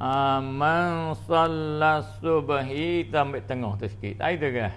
Ah, man salat subhi Sampai tengah tu sikit ah, Tak ada ke?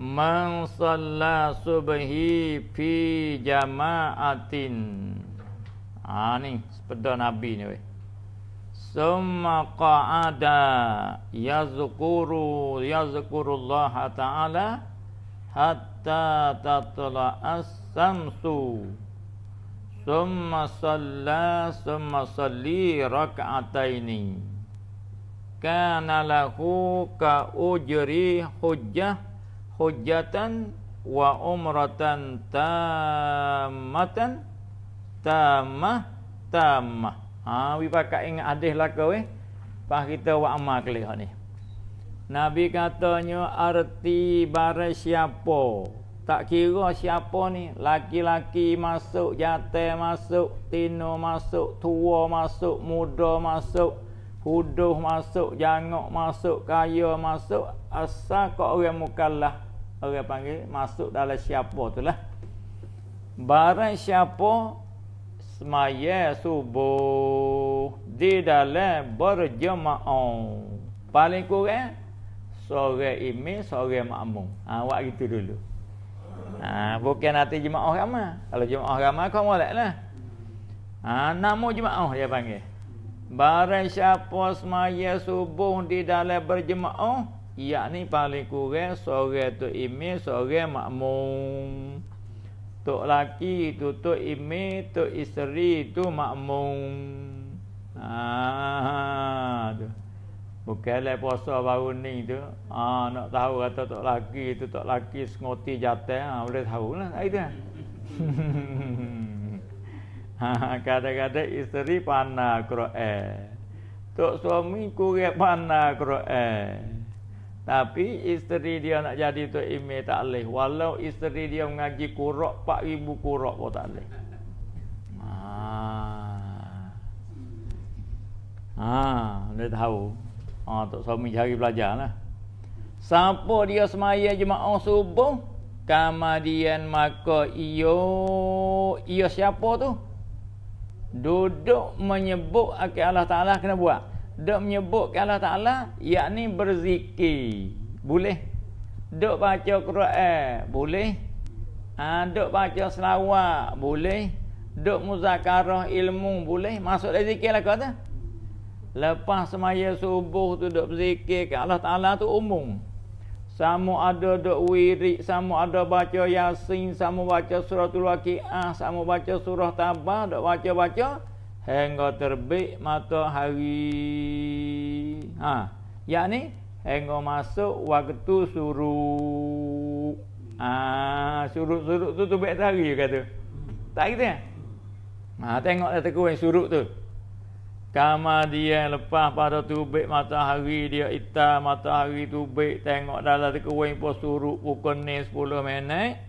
Man salat subhi Fi jama'atin Ha ni Sepeda Nabi ni weh Summa qa'ada Yazukuru Yazukuru Allah Ta'ala Hatta tatla'as samsu Hatta tatla'as samsu Summa salla summa salli rak'ataini Kana lahu ka ujri hujjah Hujjatan wa umratan tamatan Tamah tamah Ha, we pakai ingat hadis lah kau eh Pak kita wa amal kelihatan ni Nabi katanya arti barai siapa tak kira siapa ni, laki-laki masuk, jantan masuk, tino masuk, tua masuk, muda masuk, huduh masuk, jangok masuk, kaya masuk, asal kok orang mukallah. Orang panggil masuk dalam siapa lah. Barang siapa semaya subuh di dalam berjemaah. Paling kurang sore imi, sore makmum. Ha, buat gitu dulu. Ha, bukan nanti jemaah agama, Kalau jemaah agama kau boleh lah. Ha, nama jemaah dia panggil. Barang siapa semaya subuh di dalam berjemaah, Ia ni paling kurang sore tu imi, sore makmum. Tok laki tu tok imi, tu isteri tu makmum. Ah, ha, tu. Bukan lah puasa baru ni tu. Ah, nak tahu kata tak laki tu, tak laki sengoti jatah. Ha, boleh tahu lah. Itu lah. Ha, kadang kata isteri panah Quran. Tok suami kurek panah Quran. Tapi isteri dia nak jadi tu ime tak leh. Walau isteri dia mengaji kurok, pak ribu kurok pun tak leh. Ah. Ah, dia tahu. Ha, Tok Suami cari pelajar lah. Siapa dia semaya jemaah subuh? Kemudian maka iyo iyo siapa tu? Duduk menyebut akal Allah Ta'ala kena buat. Duduk menyebut akal Allah Ta'ala yakni berzikir. Boleh. Duduk baca Quran. Boleh. Ha, duduk baca selawat. Boleh. Duduk muzakarah ilmu. Boleh. Masuk dari zikir lah kata. Lepas semaya subuh tu duk berzikir ke Allah Ta'ala tu umum. Sama ada duk wirik, sama ada baca yasin, sama baca surah tul waqi'ah, sama baca surah tabah, duk baca-baca. Hingga terbit matahari. Ha. Yang ni, hingga masuk waktu suruh. Ha. Suruh-suruh tu tu baik tari kata. Tak kata ya? Ha, tengoklah teku yang suruh tu. Kama dia lepas pada tubik matahari dia ita matahari tubik tengok dalam tekuin pun suruh pukul ni 10 minit.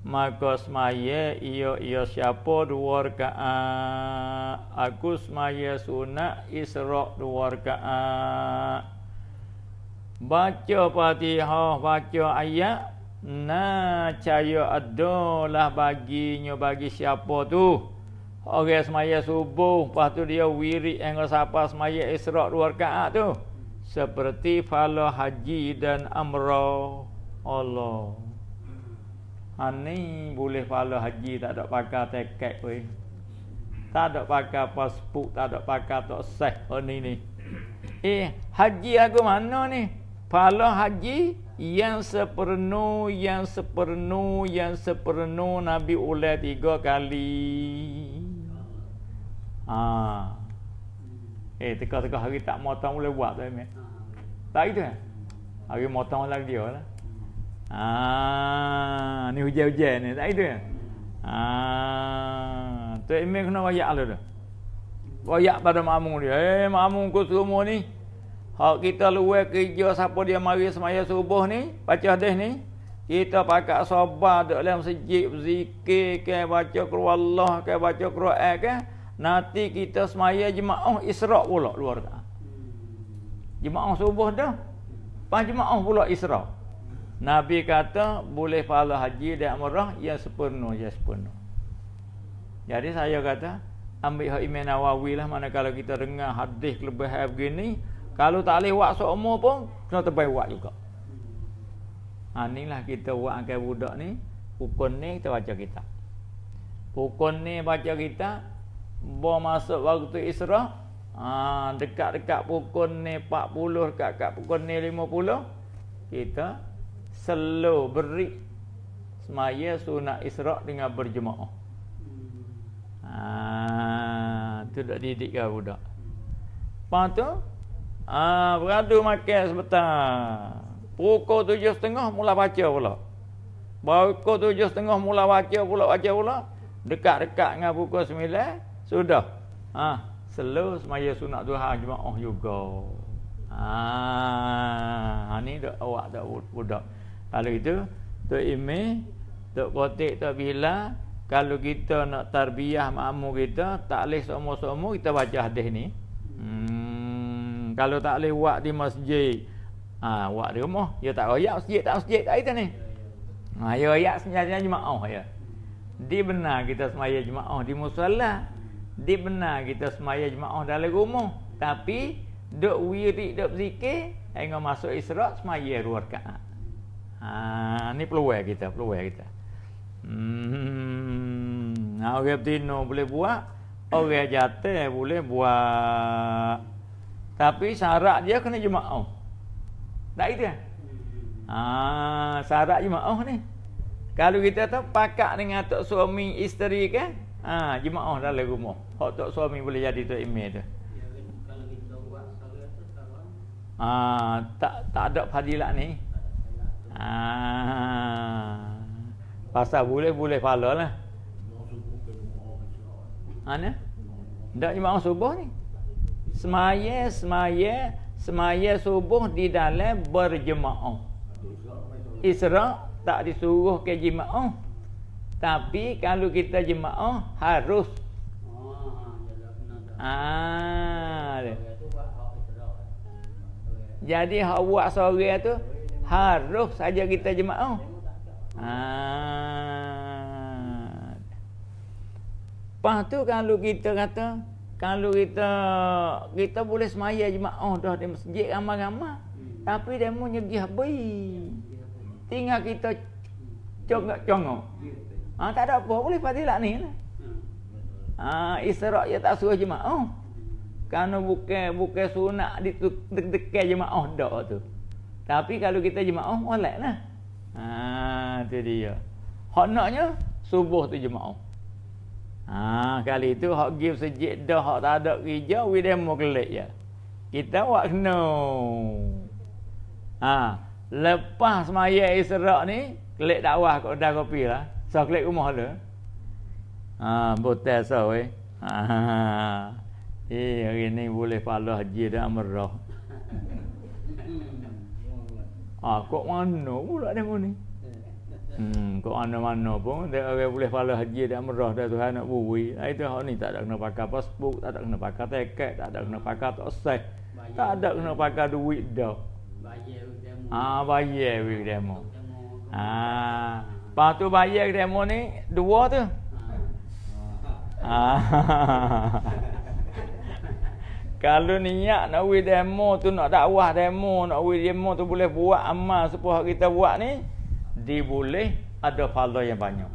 Maka semaya ia ia siapa dua rekaat. Aku semaya sunat isra' dua rekaat. Baca patihah, baca ayat. Nah, caya adalah baginya bagi siapa tu. Nah, Orang semaya subuh, lepas tu dia wirik dengan siapa semaya israq dua kaat tu. Seperti fala haji dan amrah Allah. Ini ha, boleh fala haji tak ada pakar tekek weh. Tak ada pakar pasput, tak ada pakar tak seh oh, ni ni. Eh, haji aku mana ni? Fala haji yang sepenuh, yang sepenuh, yang sepenuh Nabi ulat tiga kali. Ha. Eh, teka-teka hari tak motong boleh buat tu, Amin. Ha, tak gitu kan? Hari motong lagi dia lah. Ha. Ni hujan-hujan ni. Tak gitu kan? Ha. Tu, Amin kena wayak lah tu. Wayak pada makmu dia. Eh, mamung kau semua ni. Ha kita luar kerja siapa dia mari semaya subuh ni. Pacah deh ni. Kita pakai sobat dalam sejik berzikir ke baca keluar Allah ke baca keluar ke. Eh, Nanti kita semaya jemaah israq pula luar tak. Jemaah subuh dah. Pas jemaah pula israq. Nabi kata boleh pahala haji dan amrah yang sepenuh, yang sepenuh. Jadi saya kata ambil hak iman awawi lah mana kalau kita dengar hadis lebih hal begini. Kalau tak boleh buat seumur pun kena terbaik buat juga. Ha, inilah kita buat akan budak ni. Pukul ni kita baca kita. Pukul ni baca kita Bawa masuk waktu isra ha, dekat-dekat pukul ni 40 dekat-dekat pukul ni 50 kita slow beri semaya sunat isra dengan berjemaah ha, tu tak didik kan budak lepas tu ha, beradu makan sebentar pukul 7.30 mula baca pula pukul 7.30 mula baca pula baca pula dekat-dekat dengan pukul 9 sudah. Ha, slow semaya sunat duha jemaah oh, juga. Ha, ha ni dak awak dak budak. Kalau itu tu ime tu kotik tu bila kalau kita nak tarbiyah makmum kita tak leh semua somo kita baca hadis ni. Hmm, kalau tak leh buat di masjid. Ha, buat di rumah, dia ya tak royak masjid, tak masjid tak itu ni. Ha, ya royak sembahyang jemaah oh, ya. Di benar kita sembahyang jemaah oh, di musalla benar kita semaya jemaah dalam rumah tapi duk wirid duk zikir hingga masuk israk semaya dua rakaat ha ni peluang kita perlu peluang kita hmm nah, orang betino boleh buat orang jatuh boleh buat tapi syarat dia kena jemaah tak itu kan ha syarat jemaah ni kalau kita tahu pakak dengan atuk suami isteri kan Ah, ha, jemaah dalam rumah. Hak tok suami boleh jadi tu ya, kan? imam tu. Kan? Ha, tak tak ada fadilah ni. Ha. Pasal boleh-boleh palalah. Ana? Tak jemaah subuh ni. Semaya, semaya, semaya subuh di dalam berjemaah. Isra tak disuruh ke jemaah. Tapi kalau kita jemaah oh harus Ah. ah eh. Jadi hak buat sore tu harus saja kita jemaah. oh Ah. Pas tu kalau kita kata kalau kita kita boleh semaya jemaah oh dah di masjid ramai-ramai hmm. tapi dia mau nyegih bayi. Tinggal kita congak-congak. Hmm. Ya. Ha, tak ada apa boleh fadilah ni. Ha, Isra' ya tak suruh jemaah. Kerana bukan bukan sunat ditekan jemaah dak tu. Tapi kalau kita jemaah molatlah. Ha ah, tu dia. Hak naknya subuh tu jemaah. Ha kali itu hak gib sejid dah hak tak ada kerja we demo kelik ya. Kita wak kena. Ha lepas semaya Isra' ni kelik dakwah kat dah kopi lah sah klik rumah le. Ha, botel sah weh. Ha, Eh, hari ni boleh pala haji dan amrah. Ha, ah, kok mana pula dia mau ni? Hmm, kok mana-mana pun, dia boleh pala haji dan amrah dah Tuhan nak bui. Ha, itu hak ni, tak ada kena pakai pasbuk, tak ada kena pakai teket, tak ada kena pakai toksai. Tak ada kena pakai duit dah. Bayar demo. Ah, bayar demo. Ah. Lepas tu bayar ke demo ni Dua tu ah. Kalau niat nak pergi demo tu Nak dakwah demo Nak pergi demo tu boleh buat amal Sepuluh kita buat ni Dia boleh ada pahala yang banyak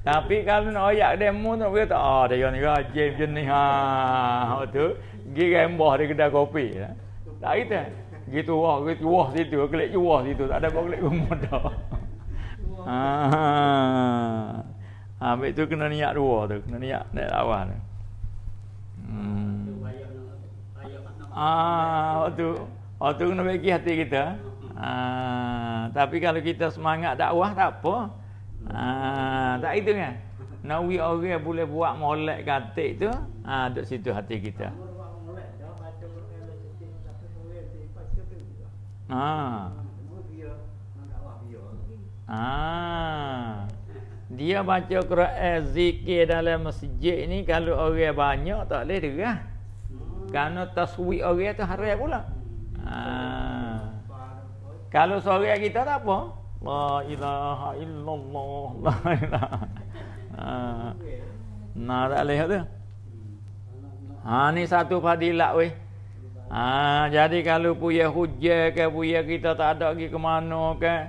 tapi kalau nak ayak demo tu nak kata ah dia ni rajin je ni ha, ha tu gi gembah di kedai kopi ya. tak kita gitu wah gitu wah situ klik wah situ tak ada kau klik rumah dah Ah. ah. Ambil tu kena niat dua tu, kena niat dari awal Hmm. Ah, waktu waktu kena bagi hati kita. Ah, tapi kalau kita semangat dakwah tak apa. Ah, tak itu kan. Nawi orang boleh buat molek katik tu, ah duduk situ hati kita. Ah, Ah. Dia baca Quran zikir dalam masjid ni kalau orang banyak tak boleh derah. Karena taswi orang tu haram pula. Ha. Kalau seorang kita tak apa. La ilaha illallah. La ilaha. Ha. Nah, tak boleh tu. Ha ni satu fadilat weh. Ha jadi kalau punya hujah ke punya kita tak ada lagi ke mana ke. Kan?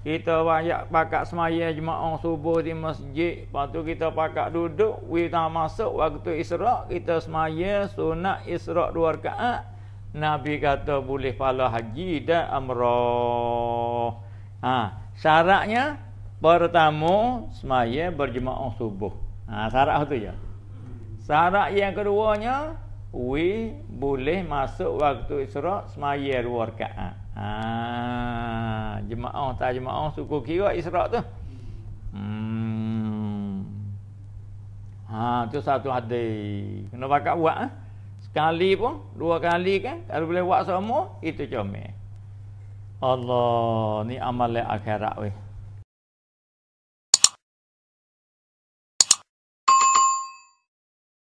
kita banyak pakak semayah jemaah orang subuh di masjid lepas tu kita pakak duduk kita masuk waktu israq kita semayah sunat israq dua rakaat Nabi kata boleh pahala haji dan amrah ha, syaratnya pertama semayah berjemaah orang subuh ha, syarat itu je ya? syarat yang keduanya we boleh masuk waktu israq semayah dua rakaat Ha, jemaah tak jemaah suku kira Israq tu. Hmm. Ha, tu satu hadis. Kena pakai buat eh? Sekali pun, dua kali kan kalau boleh buat semua itu comel. Allah ni amal akhirat weh.